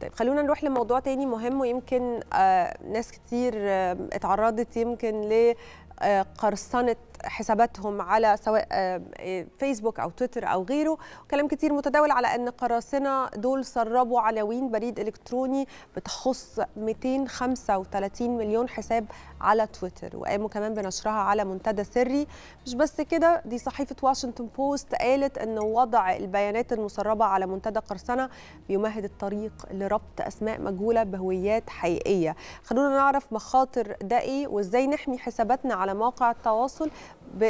طيب خلونا نروح لموضوع تاني مهم ويمكن آه، ناس كتير آه، اتعرضت يمكن لقرصنه آه، حساباتهم على سواء آه، فيسبوك او تويتر او غيره كلام كتير متداول على ان قراصنه دول سربوا عناوين بريد الكتروني بتخص 235 مليون حساب على تويتر وقاموا كمان بنشرها على منتدى سري مش بس كده دي صحيفه واشنطن بوست قالت ان وضع البيانات المسربه على منتدى قرصنه بيمهد الطريق لربط اسماء مجهوله بهويات حقيقيه خلونا نعرف مخاطر ده ايه وازاي نحمي حساباتنا على مواقع التواصل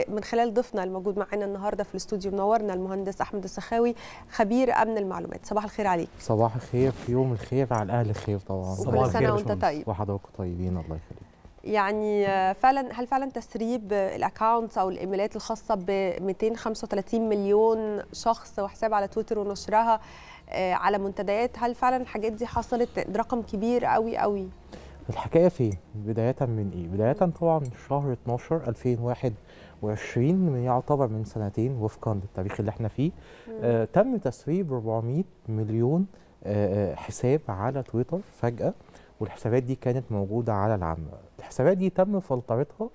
من خلال ضيفنا الموجود معانا النهارده في الاستوديو منورنا المهندس احمد السخاوي خبير امن المعلومات صباح الخير عليك صباح الخير في يوم الخير على الاهل الخير طبعا صباح الخير سنه وانت طيب وحضراتكم طيبين الله يخليك يعني آه، فعلا هل فعلا تسريب الاكونتس او الايميلات الخاصه ب 235 مليون شخص وحساب على تويتر ونشرها آه، على منتديات هل فعلا الحاجات دي حصلت رقم كبير قوي قوي الحكايه فين بدايه من ايه بدايه طبعا شهر 12 2021 يعتبر من سنتين وفقا للتاريخ اللي احنا فيه آه تم تسريب 400 مليون آه،, آه حساب على تويتر فجاه والحسابات دي كانت موجوده على العامه الحسابات دي تم فلترتها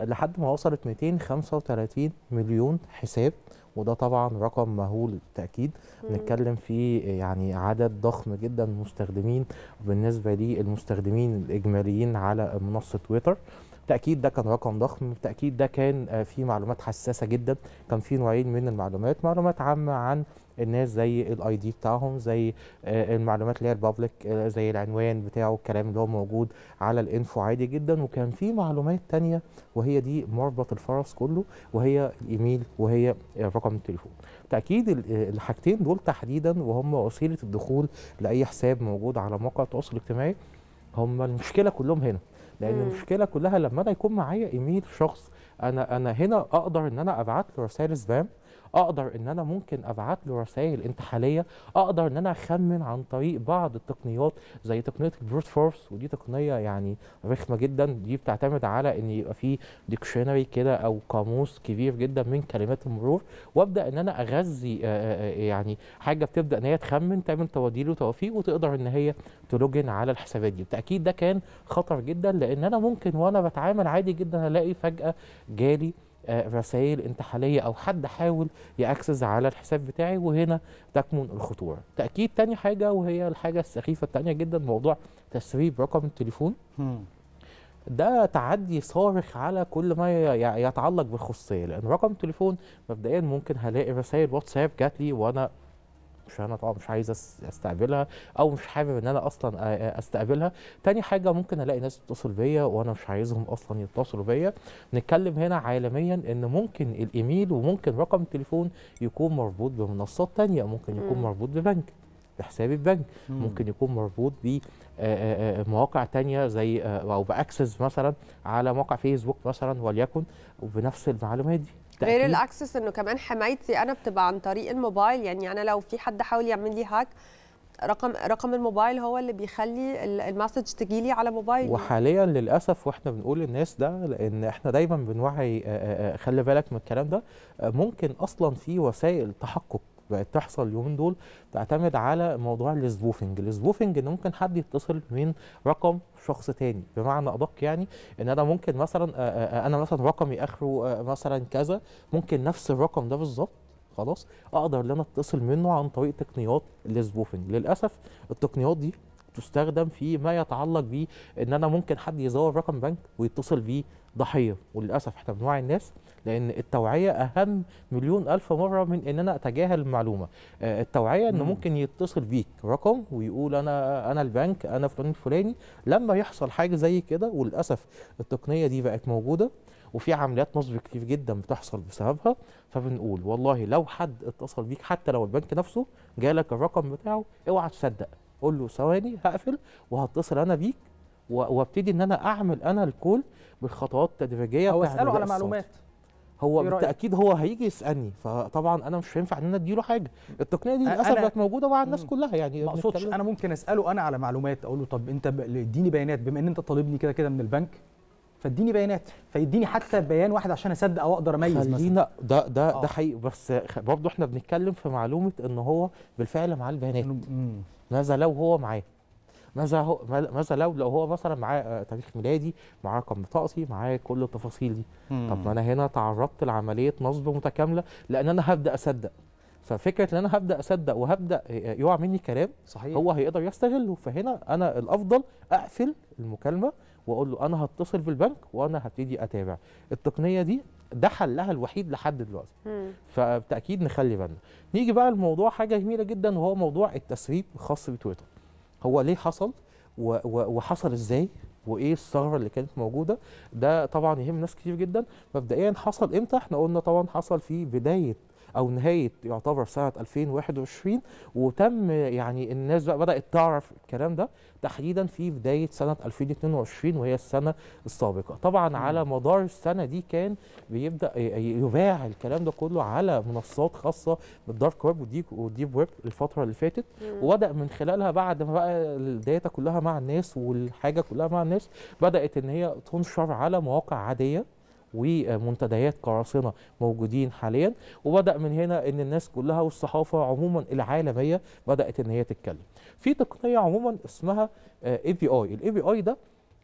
لحد ما وصلت 235 مليون حساب وده طبعا رقم مهول بالتاكيد بنتكلم في يعني عدد ضخم جدا مستخدمين بالنسبه للمستخدمين الاجماليين على منصه تويتر بالتاكيد ده كان رقم ضخم بالتاكيد ده كان في معلومات حساسه جدا كان في نوعين من المعلومات معلومات عامه عن الناس زي الاي دي بتاعهم زي آه، المعلومات اللي هي البابليك آه، زي العنوان بتاعه الكلام اللي هو موجود على الانفو عادي جدا وكان في معلومات تانية وهي دي مربط الفرس كله وهي الايميل وهي رقم التليفون تاكيد آه، الحاجتين دول تحديدا وهم وسيله الدخول لاي حساب موجود على موقع التواصل الاجتماعي هم المشكله كلهم هنا لان مم. المشكله كلها لما انا يكون معايا ايميل شخص انا انا هنا اقدر ان انا ابعت له رسائل سبام اقدر ان انا ممكن ابعت له رسائل انتحاليه اقدر ان انا اخمن عن طريق بعض التقنيات زي تقنيه البروت فورس ودي تقنيه يعني رخمه جدا دي بتعتمد على ان يبقى في ديكشنري كده او قاموس كبير جدا من كلمات المرور وابدا ان انا اغذي آه، آه، آه، يعني حاجه بتبدا ان هي تخمن تعمل تواديل وتوافيق وتقدر ان هي تلوجن على الحسابات دي بالتاكيد ده كان خطر جدا لان انا ممكن وانا بتعامل عادي جدا الاقي فجاه جالي آه، رسائل انتحاليه او حد حاول ياكسس على الحساب بتاعي وهنا تكمن الخطوره تاكيد تاني حاجه وهي الحاجه السخيفه التانيه جدا موضوع تسريب رقم التليفون ده تعدي صارخ على كل ما يتعلق بالخصوصيه لان رقم التليفون مبدئيا ممكن هلاقي رسائل واتساب جات لي وانا مش انا طبعا مش عايز استقبلها او مش حابب ان انا اصلا استقبلها تاني حاجه ممكن الاقي ناس تتصل بيا وانا مش عايزهم اصلا يتصلوا بيا نتكلم هنا عالميا ان ممكن الايميل وممكن رقم التليفون يكون مربوط بمنصات تانية ممكن يكون مربوط ببنك بحساب البنك مم. ممكن يكون مربوط ب مواقع تانية زي او باكسس مثلا على موقع فيسبوك مثلا وليكن وبنفس المعلومات دي بالتأكيد. غير الاكسس انه كمان حمايتي انا بتبقى عن طريق الموبايل يعني انا لو في حد حاول يعمل لي هاك رقم رقم الموبايل هو اللي بيخلي المسج تجي لي على موبايلي وحاليا للاسف واحنا بنقول للناس ده لان احنا دايما بنوعي خلي بالك من الكلام ده ممكن اصلا في وسائل تحقق بقت تحصل اليومين دول تعتمد على موضوع السبوفنج السبوفنج ان ممكن حد يتصل من رقم شخص تاني بمعنى ادق يعني ان انا ممكن مثلا انا مثلا رقمي اخره مثلا كذا ممكن نفس الرقم ده بالظبط خلاص اقدر ان انا اتصل منه عن طريق تقنيات السبوفنج للاسف التقنيات دي تستخدم في ما يتعلق بيه ان انا ممكن حد يزور رقم بنك ويتصل بيه ضحيه وللاسف احنا بنوعي الناس لان التوعيه اهم مليون الف مره من ان انا اتجاهل المعلومه آه، التوعيه انه ممكن يتصل بيك رقم ويقول انا انا البنك انا فلان الفلاني لما يحصل حاجه زي كده وللاسف التقنيه دي بقت موجوده وفي عمليات نصب كتير جدا بتحصل بسببها فبنقول والله لو حد اتصل بيك حتى لو البنك نفسه جالك الرقم بتاعه اوعى تصدق قول له ثواني هقفل وهتصل انا بيك وابتدي ان انا اعمل انا الكول بالخطوات التدريجيه او اساله على معلومات هو إيه بالتاكيد هو هيجي يسالني فطبعا انا مش هينفع ان انا اديله حاجه التقنيه دي للاسف بقت موجوده مع الناس كلها يعني ما اقصدش انا ممكن اساله انا على معلومات اقول له طب انت اديني بيانات بما ان انت طالبني كده كده من البنك فاديني بيانات فيديني حتى بيان واحد عشان اصدق او اقدر اميز خلينا ده ده أوه. آه. ده حقيقي بس برضه احنا بنتكلم في معلومه ان هو بالفعل معاه البيانات ماذا لو هو معاه ماذا هو ماذا لو لو هو مثلا معاه آه، تاريخ ميلادي معاه رقم بطاقتي معاه كل التفاصيل دي مم. طب ما انا هنا تعرضت لعمليه نصب متكامله لان انا هبدا اصدق ففكره ان انا هبدا اصدق وهبدا يقع مني كلام صحيح. هو هيقدر يستغله فهنا انا الافضل اقفل المكالمه واقول له انا هتصل بالبنك وانا هبتدي اتابع التقنيه دي ده حلها الوحيد لحد دلوقتي فبتاكيد نخلي بالنا نيجي بقى لموضوع حاجه جميله جدا وهو موضوع التسريب الخاص بتويتر هو ليه حصل وحصل ازاي وايه الثغره اللي كانت موجوده ده طبعا يهم ناس كتير جدا مبدئيا حصل امتى احنا قلنا طبعا حصل في بدايه او نهايه يعتبر سنه 2021 وتم يعني الناس بقى بدات تعرف الكلام ده تحديدا في بدايه سنه 2022 وهي السنه السابقه طبعا م. على مدار السنه دي كان بيبدا يباع الكلام ده كله على منصات خاصه بالدارك ويب وديب والديب ويب الفتره اللي فاتت وبدا من خلالها بعد ما بقى الداتا كلها مع الناس والحاجه كلها مع الناس بدات ان هي تنشر على مواقع عاديه ومنتديات قراصنه موجودين حاليا وبدا من هنا ان الناس كلها والصحافه عموما العالميه بدات ان هي تتكلم في تقنيه عموما اسمها اي بي اي الاي بي اي ده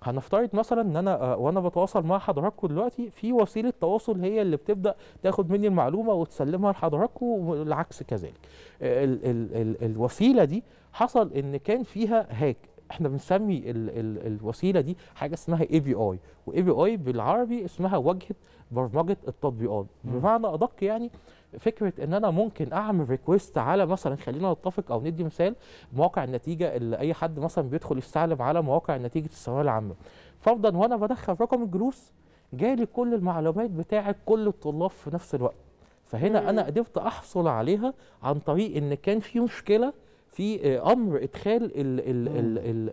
هنفترض مثلا ان انا آه، وانا بتواصل مع حضراتكم دلوقتي في وسيله تواصل هي اللي بتبدا تاخد مني المعلومه وتسلمها لحضراتكم والعكس كذلك آه، ال ال ال الوسيله دي حصل ان كان فيها هاك احنا بنسمي الـ الـ الوسيله دي حاجه اسمها اي بي اي واي بي اي بالعربي اسمها واجهه برمجه التطبيقات بمعنى ادق يعني فكره ان انا ممكن اعمل ريكويست على مثلا خلينا نتفق او ندي مثال مواقع النتيجه اللي اي حد مثلا بيدخل يستعلم على مواقع نتيجه الثانويه العامه فرضا وانا بدخل رقم الجلوس جالي كل المعلومات بتاعه كل الطلاب في نفس الوقت فهنا انا قدرت احصل عليها عن طريق ان كان في مشكله في آه، امر ادخال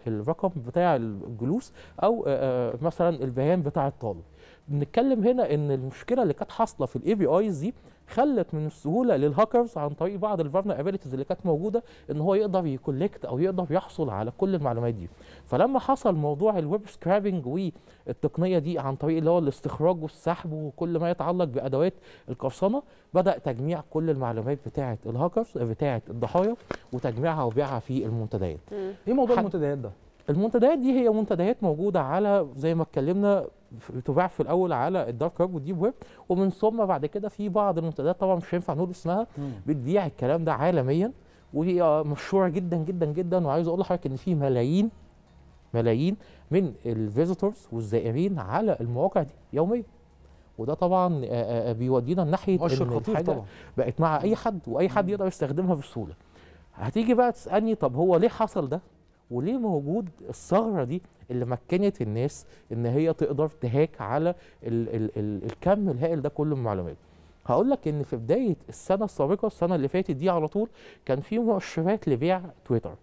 الرقم بتاع الجلوس او آه، آه، مثلا البيان بتاع الطالب بنتكلم هنا ان المشكله اللي كانت حاصله في الاي بي ايز دي خلت من السهوله للهاكرز عن طريق بعض الفارنابيلتيز اللي كانت موجوده ان هو يقدر يكولكت او يقدر يحصل على كل المعلومات دي فلما حصل موضوع الويب سكرابنج والتقنيه دي عن طريق اللي هو الاستخراج والسحب وكل ما يتعلق بادوات القرصنه بدا تجميع كل المعلومات بتاعه الهاكرز بتاعه الضحايا وتجميعها وبيعها في المنتديات ايه موضوع المنتديات ده المنتديات دي هي منتديات موجوده على زي ما اتكلمنا بتباع في الاول على الدارك ويب والديب ويب ومن ثم بعد كده في بعض المنتديات طبعا مش هينفع نقول اسمها بتبيع الكلام ده عالميا وهي مشهوره جدا جدا جدا وعايز اقول لحضرتك ان في ملايين ملايين من الفيزيتورز والزائرين على المواقع دي يوميا وده طبعا آه، آه، آه، بيودينا ناحيه ان الحاجه طبعا. بقت مع اي حد واي حد يقدر يستخدمها بسهوله هتيجي بقى تسالني طب هو ليه حصل ده وليه موجود الثغره دي اللي مكنت الناس ان هي تقدر تهاك على ال ال ال الكم الهائل ده كله من المعلومات هقول لك ان في بدايه السنه السابقه السنه اللي فاتت دي على طول كان في مؤشرات لبيع تويتر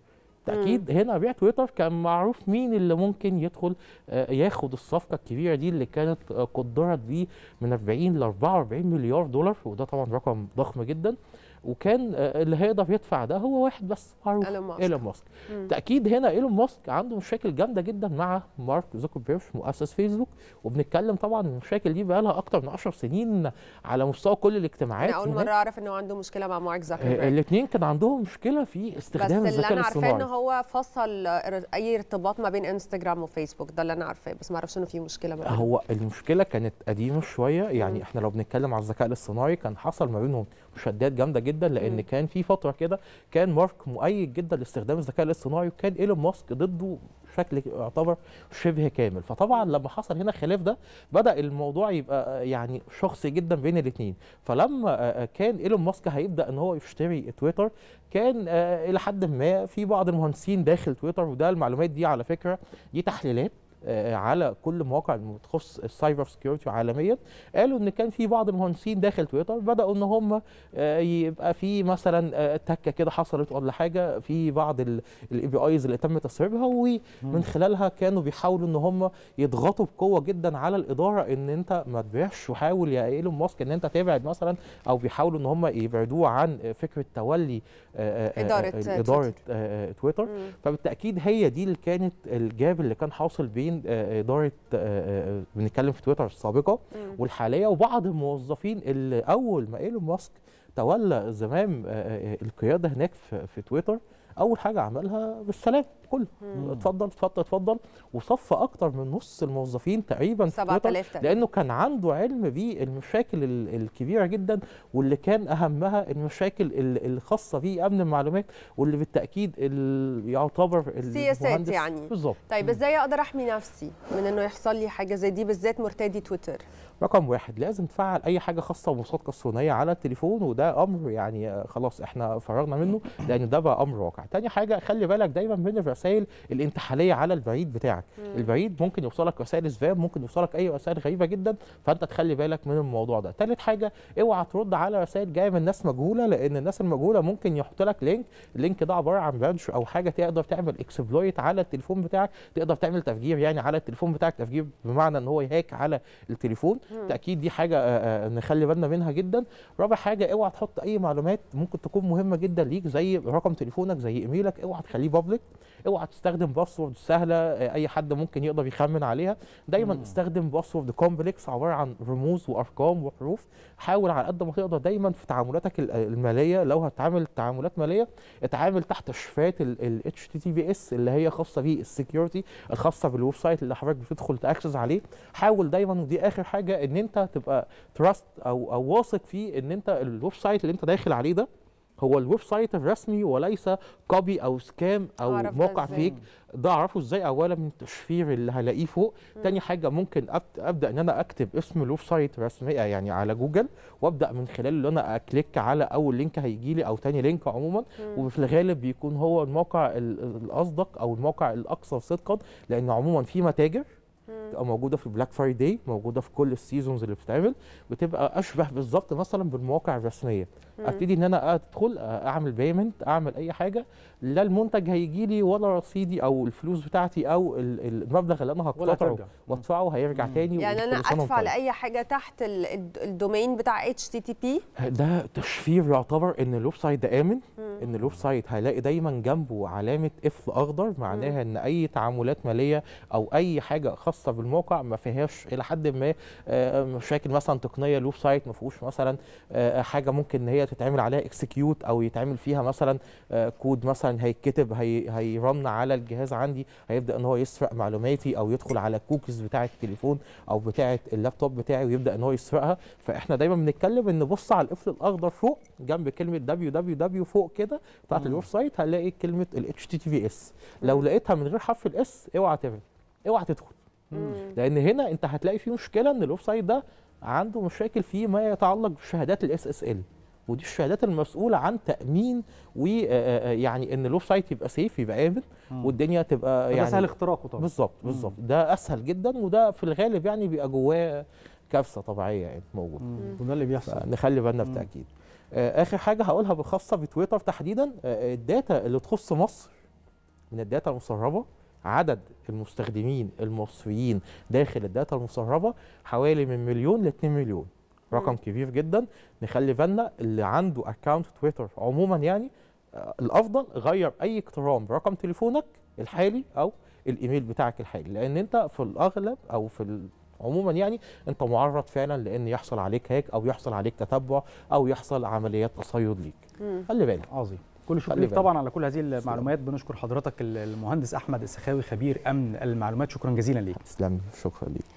تاكيد هنا بيع تويتر كان معروف مين اللي ممكن يدخل آه، ياخد الصفقه الكبيره دي اللي كانت آه، قدرت بيه من 40 ل 44 مليار دولار وده طبعا رقم ضخم جدا وكان آه، اللي هيقدر يدفع ده هو واحد بس معروف ايلون ماسك, إيلون ماسك. تاكيد هنا ايلون ماسك عنده مشاكل جامده جدا مع مارك زوكربيرش مؤسس فيسبوك وبنتكلم طبعا المشاكل دي بقى لها اكتر من 10 سنين على مستوى كل الاجتماعات انا اول مره اعرف انه عنده مشكله مع مارك آه، زوكربيرج الاثنين كان عندهم مشكله في استخدام الذكاء الاصطناعي بس اللي انا عارفاه ان هو فصل اي ارتباط ما بين انستجرام وفيسبوك ده اللي انا عارفاه بس ما اعرفش انه في مشكله ما هو المشكله كانت قديمه شويه يعني م. احنا لو بنتكلم على الذكاء الاصطناعي كان حصل ما بينهم مشادات جامده جدا لان م. كان في فتره كده كان مارك مؤيد جدا لاستخدام الذكاء الاصطناعي وكان ايلون ماسك ضده بشكل يعتبر شبه كامل فطبعا لما حصل هنا خلاف ده بدا الموضوع يبقى يعني شخصي جدا بين الاثنين فلما آه، آه، كان ايلون ماسك هيبدا ان هو يشتري تويتر كان آه، الى حد ما في بعض المهندسين داخل تويتر وده المعلومات دي على فكره دي تحليلات آه، على كل مواقع المتخصص السايبر سكيورتي عالميا قالوا ان كان في بعض المهندسين داخل تويتر بداوا ان هم آه، يبقى في مثلا آه، تكه كده حصلت ولا حاجه في بعض الاي بي ايز اللي تم تسريبها ومن خلالها كانوا بيحاولوا ان هم يضغطوا بقوه جدا على الاداره ان انت ما تبيعش وحاول يا ايلون ماسك ان انت تبعد مثلا او بيحاولوا ان هم يبعدوه عن فكره تولي اداره اداره تويتر فبالتاكيد هي دي اللي كانت الجاب اللي كان حاصل بيه مسؤولين آه، آه، اداره آه، بنتكلم في تويتر السابقه والحاليه وبعض الموظفين اللي اول ما ايلون ماسك تولى زمام القياده هناك في تويتر اول حاجه عملها بالسلام كله اتفضل اتفضل اتفضل وصفى اكتر من نص الموظفين تقريبا 7000 لانه كان عنده علم بالمشاكل الكبيره جدا واللي كان اهمها المشاكل الخاصه بامن المعلومات واللي بالتاكيد يعتبر سياسات يعني بالظبط طيب ازاي اقدر احمي نفسي من انه يحصل لي حاجه زي دي بالذات مرتدي تويتر رقم واحد لازم تفعل اي حاجه خاصه بمصادقه الصينيه على التليفون وده امر يعني آه، خلاص احنا فرغنا منه لان ده بقى امر واقع تاني حاجه خلي بالك دايما من الرسائل الانتحاليه على البعيد بتاعك مم. البعيد ممكن يوصلك رسائل سباب ممكن يوصلك اي رسائل غريبه جدا فانت تخلي بالك من الموضوع ده ثالث حاجه اوعى ترد على رسائل جايه من ناس مجهوله لان الناس المجهوله ممكن يحط لك لينك اللينك ده عباره عن بانش او حاجه تقدر تعمل اكسبلويت على التليفون بتاعك تقدر تعمل تفجير يعني على التليفون بتاعك تفجير بمعنى ان هو يهاك على التليفون مم. تاكيد دي حاجه آه، آه، نخلي بالنا منها جدا رابع حاجه اوعى تحط اي معلومات ممكن تكون مهمه جدا ليك زي رقم تليفونك زي ايميلك اوعى تخليه بابليك اوعى تستخدم باسورد سهله آه، اي حد ممكن يقدر يخمن عليها دايما مم. استخدم باسورد كومبلكس عباره عن رموز وارقام وحروف حاول على قد ما تقدر دايما في تعاملاتك الماليه لو هتعامل تعاملات ماليه اتعامل تحت شفات بي اس اللي هي خاصه بالسكيورتي الخاصه بالويب سايت اللي حضرتك بتدخل تاكسس عليه حاول دايما ودي اخر حاجه ان انت تبقى تراست او او واثق فيه ان انت الويب سايت اللي انت داخل عليه ده هو الويب سايت الرسمي وليس كوبي او سكام او موقع فيك ده اعرفه ازاي اولا من التشفير اللي هلاقيه فوق م. تاني حاجه ممكن ابدا ان انا اكتب اسم الويب سايت رسميه يعني على جوجل وابدا من خلاله ان انا اكليك على اول لينك هيجي لي او تاني لينك عموما م. وفي الغالب بيكون هو الموقع الاصدق او الموقع الاكثر صدقا لان عموما في متاجر بتبقى موجوده في بلاك فرايداي موجوده في كل السيزونز اللي بتتعمل بتبقى اشبه بالظبط مثلا بالمواقع الرسميه ابتدي ان انا ادخل اعمل بيمنت اعمل اي حاجه لا المنتج هيجي لي ولا رصيدي او الفلوس بتاعتي او المبلغ اللي انا هقطعه وادفعه هيرجع تاني يعني انا ادفع طيب. لاي حاجه تحت الدومين بتاع اتش تي تي بي ده تشفير يعتبر ان الويب سايت ده امن ان الويب سايت هيلاقي دايما جنبه علامه قفل اخضر معناها ان اي تعاملات ماليه او اي حاجه خاصه بالموقع ما فيهاش الى حد ما آه، مشاكل مثلا تقنيه الويب سايت ما فيهوش مثلا آه، حاجه ممكن ان هي ديت عليها اكسكيوت او يتعمل فيها مثلا كود آه، مثلا هيتكتب هي هيرن على الجهاز عندي هيبدا ان هو يسرق معلوماتي او يدخل على الكوكيز بتاعه التليفون او بتاعه اللابتوب بتاعي ويبدا ان هو يسرقها فاحنا دايما بنتكلم ان بص على القفل الاخضر فوق جنب كلمه www فوق كده بتاعت الويب سايت هنلاقي كلمه ال HTTPS لو لقيتها من غير حرف الاس اوعى تعمل اوعى تدخل لان هنا انت هتلاقي في مشكله ان الويب سايت ده عنده مشاكل فيما يتعلق بشهادات الاس اس ال ودي الشهادات المسؤوله عن تامين ويعني آه، آه، آه، ان الاوف سايت يبقى سيف يبقى امن والدنيا تبقى يعني سهل اختراقه طبعا بالظبط بالظبط ده اسهل جدا وده في الغالب يعني بيبقى جواه كبسه طبيعيه يعني موجوده وده اللي بيحصل نخلي بالنا بالتاكيد اخر حاجه هقولها بخاصه بتويتر تحديدا الداتا اللي تخص مصر من الداتا المسربه عدد المستخدمين المصريين داخل الداتا المسربه حوالي من مليون ل 2 مليون رقم كبير جدا نخلي بالنا اللي عنده اكونت تويتر عموما يعني آه، الافضل غير اي اقترام برقم تليفونك الحالي او الايميل بتاعك الحالي لان انت في الاغلب او في عموما يعني انت معرض فعلا لان يحصل عليك هاك او يحصل عليك تتبع او يحصل عمليات تصيد ليك خلي بالك عظيم كل شكر لك طبعا على كل هذه المعلومات بنشكر حضرتك المهندس احمد السخاوي خبير امن المعلومات شكرا جزيلا ليك تسلم شكرا ليك